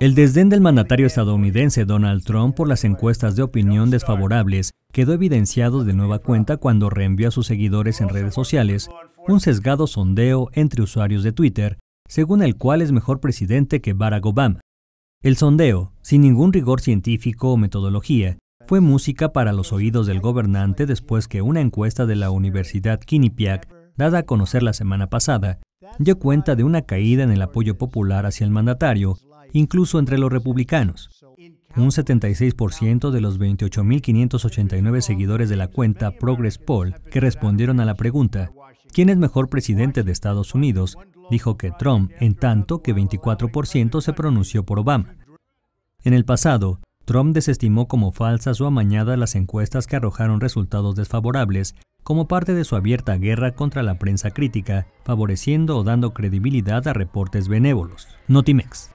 El desdén del mandatario estadounidense Donald Trump por las encuestas de opinión desfavorables quedó evidenciado de nueva cuenta cuando reenvió a sus seguidores en redes sociales un sesgado sondeo entre usuarios de Twitter, según el cual es mejor presidente que Barack Obama. El sondeo, sin ningún rigor científico o metodología, fue música para los oídos del gobernante después que una encuesta de la Universidad Quinnipiac, dada a conocer la semana pasada, dio cuenta de una caída en el apoyo popular hacia el mandatario incluso entre los republicanos. Un 76% de los 28.589 seguidores de la cuenta Progress Poll que respondieron a la pregunta, ¿quién es mejor presidente de Estados Unidos? dijo que Trump, en tanto que 24% se pronunció por Obama. En el pasado, Trump desestimó como falsas o amañadas las encuestas que arrojaron resultados desfavorables como parte de su abierta guerra contra la prensa crítica, favoreciendo o dando credibilidad a reportes benévolos. Notimex.